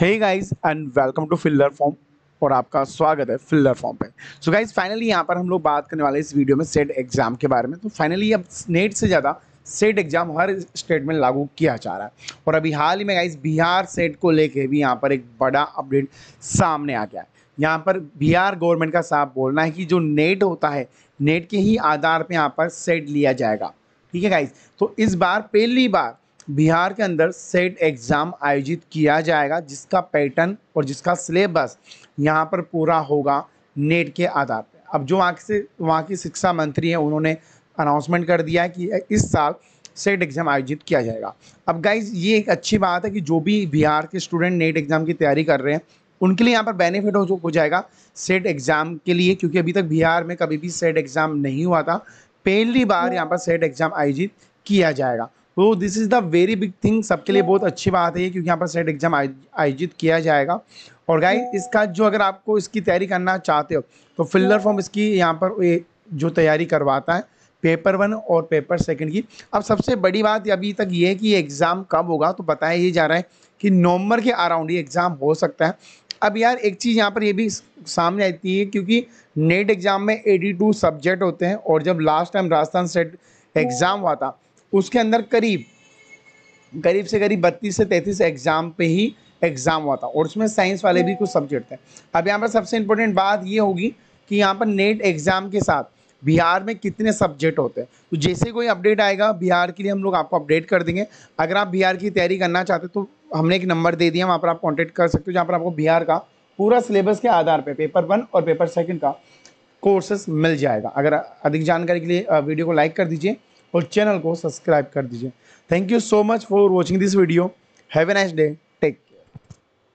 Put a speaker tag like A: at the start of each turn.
A: Hey guys and welcome to fielder form और आपका स्वागत है फिल्डर फॉर्म पे सो गाइस फाइनली यहाँ पर हम लोग बात करने वाले इस वीडियो में सेट एग्ज़ाम के बारे में तो फाइनली अब नेट से ज़्यादा सेट एग्ज़ाम हर स्टेट में लागू किया जा रहा है और अभी हाल ही में गाइस बिहार सेट को लेके भी यहाँ पर एक बड़ा अपडेट सामने आ गया है यहाँ पर बिहार गवर्नमेंट का साफ बोलना है कि जो नेट होता है नेट के ही आधार पर यहाँ पर सेट लिया जाएगा ठीक है गाइज तो इस बार पहली बार बिहार के अंदर सेट एग्ज़ाम आयोजित किया जाएगा जिसका पैटर्न और जिसका सिलेबस यहाँ पर पूरा होगा नेट के आधार पर अब जो वहाँ से वहाँ की शिक्षा मंत्री हैं उन्होंने अनाउंसमेंट कर दिया है कि इस साल सेट एग्ज़ाम आयोजित किया जाएगा अब गाइज ये एक अच्छी बात है कि जो भी बिहार के स्टूडेंट नेट एग्ज़ाम की तैयारी कर रहे हैं उनके लिए यहाँ पर बेनिफिट हो हो जाएगा सेट एग्ज़ाम के लिए क्योंकि अभी तक बिहार में कभी भी सेट एग्ज़ाम नहीं हुआ था पहली बार हाँ। यहाँ पर सेट एग्ज़ाम आयोजित किया जाएगा तो this is the very big thing सबके लिए बहुत अच्छी बात है क्योंकि यहाँ पर सेट एग्ज़ाम आयोजित किया जाएगा और गाइस इसका जो अगर आपको इसकी तैयारी करना चाहते हो तो फिल्डर फॉर्म इसकी यहाँ पर जो तैयारी करवाता है पेपर वन और पेपर सेकंड की अब सबसे बड़ी बात अभी तक ये है कि एग्ज़ाम कब होगा तो बताया ही जा रहा है कि नवंबर के अराउंड ये एग्ज़ाम हो सकता है अब यार एक चीज़ यहाँ पर ये भी सामने आती है क्योंकि नेट एग्ज़ाम में एटी टू सब्जेक्ट होते हैं और जब last time Rajasthan SET exam हुआ था उसके अंदर करीब करीब से करीब बत्तीस से तैंतीस एग्ज़ाम पे ही एग्ज़ाम हुआ था और उसमें साइंस वाले भी कुछ सब्जेक्ट थे अब यहाँ पर सबसे इम्पोर्टेंट बात ये होगी कि यहाँ पर नेट एग्ज़ाम के साथ बिहार में कितने सब्जेक्ट होते हैं तो जैसे कोई अपडेट आएगा बिहार के लिए हम लोग आपको अपडेट कर देंगे अगर आप बिहार की तैयारी करना चाहते तो हमने एक नंबर दे दिया वहाँ पर आप कॉन्टेक्ट कर सकते हो जहाँ पर आपको बिहार का पूरा सिलेबस के आधार पर पे, पेपर वन और पेपर सेकेंड का कोर्सेस मिल जाएगा अगर अधिक जानकारी के लिए वीडियो को लाइक कर दीजिए और चैनल को सब्सक्राइब कर दीजिए thank you so much for watching this video have a nice day